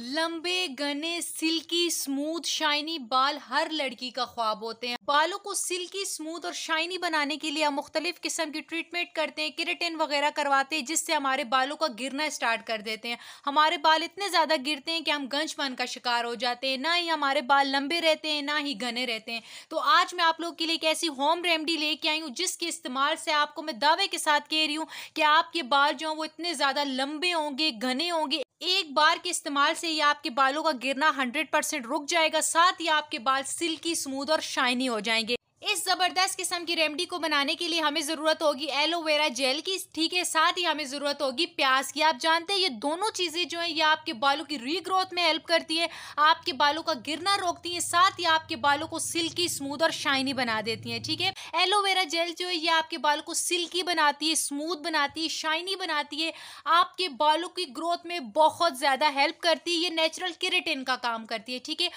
लंबे घने silkie smooth shiny बाल हर लड़की का ख्वाब होते हैं बालों को सिल्की स्मूथ और शाइनी बनाने के लिए हम मुख्तलिफ किस्म की ट्रीटमेंट करते हैं किरेटिन वगैरह करवाते हैं जिससे हमारे बालों का गिरना स्टार्ट कर देते हैं हमारे बाल इतने ज़्यादा गिरते हैं कि हम गंजपन का शिकार हो जाते हैं ना ही हमारे बाल लंबे रहते हैं ना ही घने रहते हैं तो आज मैं आप लोग के लिए एक ऐसी होम रेमडी लेके आई हूँ जिसके इस्तेमाल से आपको मैं दावे के साथ कह रही हूँ कि आपके बाल जो हैं वो इतने ज़्यादा लंबे होंगे घने होंगे एक बार के इस्तेमाल से से ही आपके बालों का गिरना 100 परसेंट रुक जाएगा साथ ही आपके बाल सिल्की स्मूथ और शाइनी हो जाएंगे इस ज़बरदस्त किस्म की रेमडी को बनाने के लिए हमें ज़रूरत होगी एलोवेरा जेल की ठीक है साथ ही हमें ज़रूरत होगी प्याज की आप जानते हैं ये दोनों चीज़ें जो हैं ये आपके बालों की रीग्रोथ में हेल्प करती है आपके बालों का गिरना रोकती है साथ ही आपके बालों को सिल्की स्मूथ और शाइनी बना देती है ठीक है एलोवेरा जेल जो है ये आपके बालों को सिल्की बनाती है स्मूथ बनाती है शाइनी बनाती है आपके बालों की ग्रोथ में बहुत ज़्यादा हेल्प करती है ये नेचुरल किरेटिन का काम करती है ठीक है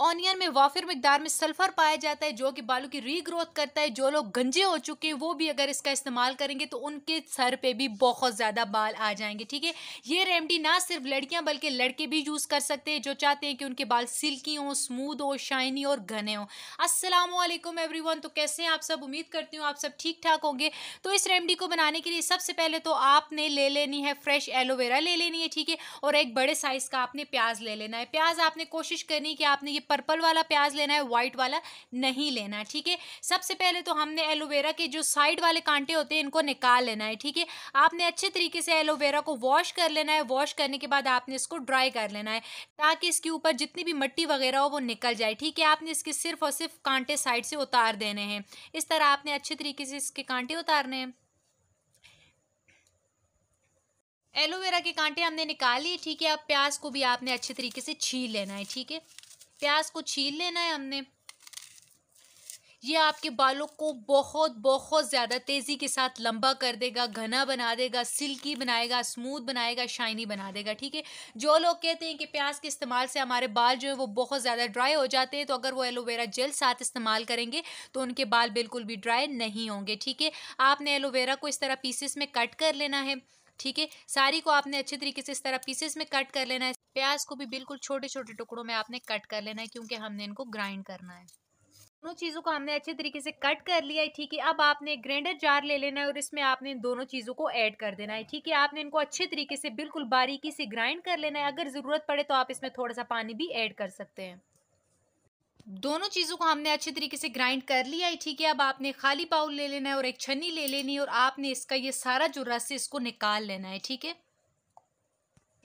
ऑनियन में वाफिर मकदार में सल्फर पाया जाता है जो कि बालों की रीग्रोथ करता है जो लोग गंजे हो चुके हैं वो भी अगर इसका इस्तेमाल करेंगे तो उनके सर पे भी बहुत ज़्यादा बाल आ जाएंगे ठीक है ये रेमडी ना सिर्फ लड़कियाँ बल्कि लड़के भी यूज़ कर सकते हैं जो चाहते हैं कि उनके बाल सिल्की हों स्मूद हो शाइनी और घने हों असलम एवरी तो कैसे हैं आप सब उम्मीद करती हूँ आप सब ठीक ठाक होंगे तो इस रेमडी को बनाने के लिए सबसे पहले तो आपने ले लेनी है फ्रेश एलोवेरा ले लेनी है ठीक है और एक बड़े साइज़ का आपने प्याज ले लेना है प्याज आपने कोशिश करनी कि आपने ये पर्पल वाला प्याज लेना है व्हाइट वाला नहीं लेना है ठीक है सबसे पहले तो हमने एलोवेरा के जो साइड वाले कांटे होते हैं इनको निकाल लेना है ठीक है आपने अच्छे तरीके से एलोवेरा को वॉश कर लेना है वॉश करने के बाद आपने इसको ड्राई कर लेना है ताकि इसके ऊपर जितनी भी मट्टी वगैरह हो वो निकल जाए ठीक है आपने इसके सिर्फ और सिर्फ कांटे साइड से उतार देने हैं इस तरह आपने अच्छे तरीके से इसके कांटे उतारने हैं एलोवेरा के कांटे हमने निकाल लिए ठीक है अब प्याज को भी आपने अच्छे तरीके से छील लेना है ठीक है प्याज को छील लेना है हमने ये आपके बालों को बहुत बहुत ज़्यादा तेज़ी के साथ लंबा कर देगा घना बना देगा सिल्की बनाएगा स्मूथ बनाएगा शाइनी बना देगा ठीक है जो लोग कहते हैं कि प्याज के इस्तेमाल से हमारे बाल जो है वो बहुत ज़्यादा ड्राई हो जाते हैं तो अगर वो एलोवेरा जेल साथ इस्तेमाल करेंगे तो उनके बाल बिल्कुल भी ड्राई नहीं होंगे ठीक है आपने एलोवेरा को इस तरह पीसेस में कट कर लेना है ठीक है सारी को आपने अच्छे तरीके से इस तरह पीसेस में कट कर लेना है प्याज को भी बिल्कुल छोटे छोटे टुकड़ों में आपने कट कर लेना है क्योंकि हमने इनको ग्राइंड करना है दोनों चीज़ों को हमने अच्छे तरीके से कट कर लिया है ठीक है अब आपने ग्राइंडर जार ले लेना है और इसमें आपने दोनों चीज़ों को ऐड कर देना है ठीक है आपने इनको अच्छे तरीके से बिल्कुल बारीकी से ग्राइंड कर लेना है अगर ज़रूरत पड़े तो आप इसमें थोड़ा सा पानी भी ऐड कर सकते हैं दोनों चीज़ों को हमने अच्छे तरीके से ग्राइंड कर लिया है ठीक है अब आपने खाली बाउल ले लेना है और एक छन्नी ले लेनी है और आपने इसका ये सारा जो रस है इसको निकाल लेना है ठीक है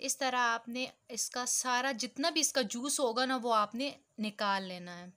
इस तरह आपने इसका सारा जितना भी इसका जूस होगा ना वो आपने निकाल लेना है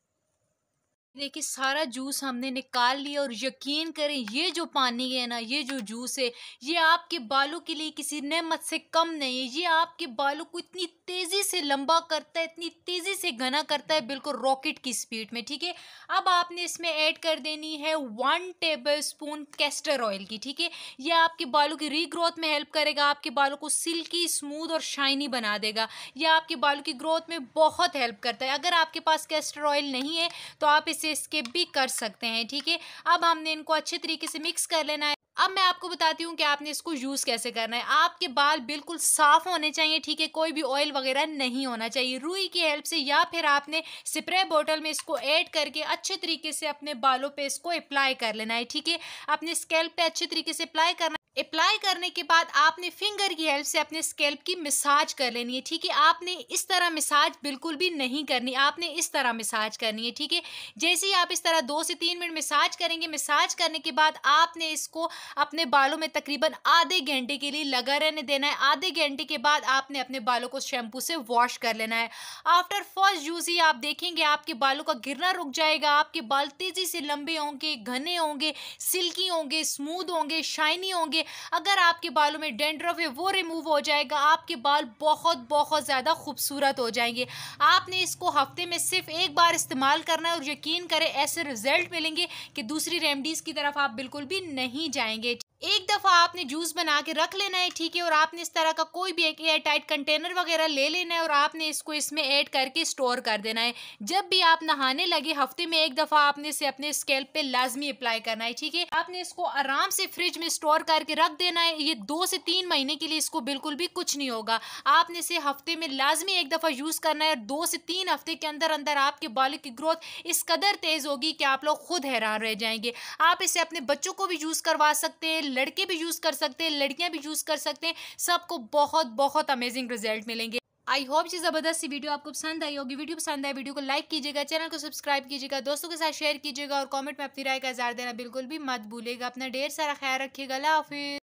देखिए सारा जूस हमने निकाल लिया और यकीन करें ये जो पानी है ना ये जो जूस है ये आपके बालों के लिए किसी नेमत से कम नहीं है ये आपके बालों को इतनी तेज़ी से लंबा करता है इतनी तेज़ी से घना करता है बिल्कुल रॉकेट की स्पीड में ठीक है अब आपने इसमें ऐड कर देनी है one tablespoon castor oil की ठीक है ये आपके बालों की रीग्रोथ में हेल्प करेगा आपके बालों को सिल्की स्मूद और शाइनी बना देगा यह आपके बालों की ग्रोथ में बहुत हेल्प करता है अगर आपके पास कैस्टर ऑयल नहीं है तो आप इस से स्किप भी कर सकते हैं ठीक है अब हमने इनको अच्छे तरीके से मिक्स कर लेना है अब मैं आपको बताती हूँ कि आपने इसको यूज़ कैसे करना है आपके बाल बिल्कुल साफ होने चाहिए ठीक है कोई भी ऑयल वगैरह नहीं होना चाहिए रुई की हेल्प से या फिर आपने स्प्रे बोतल में इसको ऐड करके अच्छे तरीके से अपने बालों पे इसको अप्लाई कर लेना है ठीक है अपने स्कैल्प पे अच्छे तरीके से अप्लाई करना अप्लाई करने के बाद आपने फिंगर की हेल्प से अपने स्केल्प की मिसाज कर लेनी है ठीक है आपने इस तरह मिसाज बिल्कुल भी नहीं करनी आपने इस तरह मिसाज करनी है ठीक है जैसे ही आप इस तरह दो से तीन मिनट मिसाज करेंगे मिसाज करने के बाद आपने इसको अपने बालों में तकरीबन आधे घंटे के लिए लगा रहने देना है आधे घंटे के बाद आपने अपने बालों को शैम्पू से वॉश कर लेना है आफ्टर फर्स्ट यूज़ ही आप देखेंगे आपके बालों का गिरना रुक जाएगा आपके बाल तेज़ी से लंबे होंगे घने होंगे सिल्की होंगे स्मूद होंगे शाइनी होंगे अगर आपके बालों में डेंड्रफ है वो रिमूव हो जाएगा आपके बाल बहुत बहुत ज़्यादा खूबसूरत हो जाएंगे आपने इसको हफ्ते में सिर्फ एक बार इस्तेमाल करना है और यकीन करें ऐसे रिजल्ट मिलेंगे कि दूसरी रेमडीज़ की तरफ आप बिल्कुल भी नहीं जाएंगे एक दफ़ा आपने जूस बना के रख लेना है ठीक है और आपने इस तरह का कोई भी एक एयर टाइट कंटेनर वगैरह ले लेना है और आपने इसको इसमें ऐड करके स्टोर कर देना है जब भी आप नहाने लगे हफ्ते में एक दफ़ा आपने इसे अपने स्केल पे लाजमी अप्लाई करना है ठीक है आपने इसको आराम से फ्रिज में स्टोर करके रख देना है ये दो से तीन महीने के लिए इसको बिल्कुल भी कुछ नहीं होगा आपने इसे हफ्ते में लाजमी एक दफ़ा यूज़ करना है और दो से तीन हफ्ते के अंदर अंदर आपके बालों की ग्रोथ इस कदर तेज़ होगी कि आप लोग खुद हैरान रह जाएंगे आप इसे अपने बच्चों को भी यूज़ करवा सकते हैं लड़के भी यूज़ कर सकते हैं लड़कियां भी यूज़ कर सकते हैं सबको बहुत बहुत अमेजिंग रिजल्ट मिलेंगे आई होप जी ज़बरदस्त सी वीडियो आपको पसंद आई होगी वीडियो पसंद आए वीडियो को लाइक कीजिएगा चैनल को सब्सक्राइब कीजिएगा दोस्तों के साथ शेयर कीजिएगा और कमेंट में अपनी राय का इजहार देना बिल्कुल भी मत भूलेगा अपना ढेर सारा ख्याल रखिएगा हाफिज़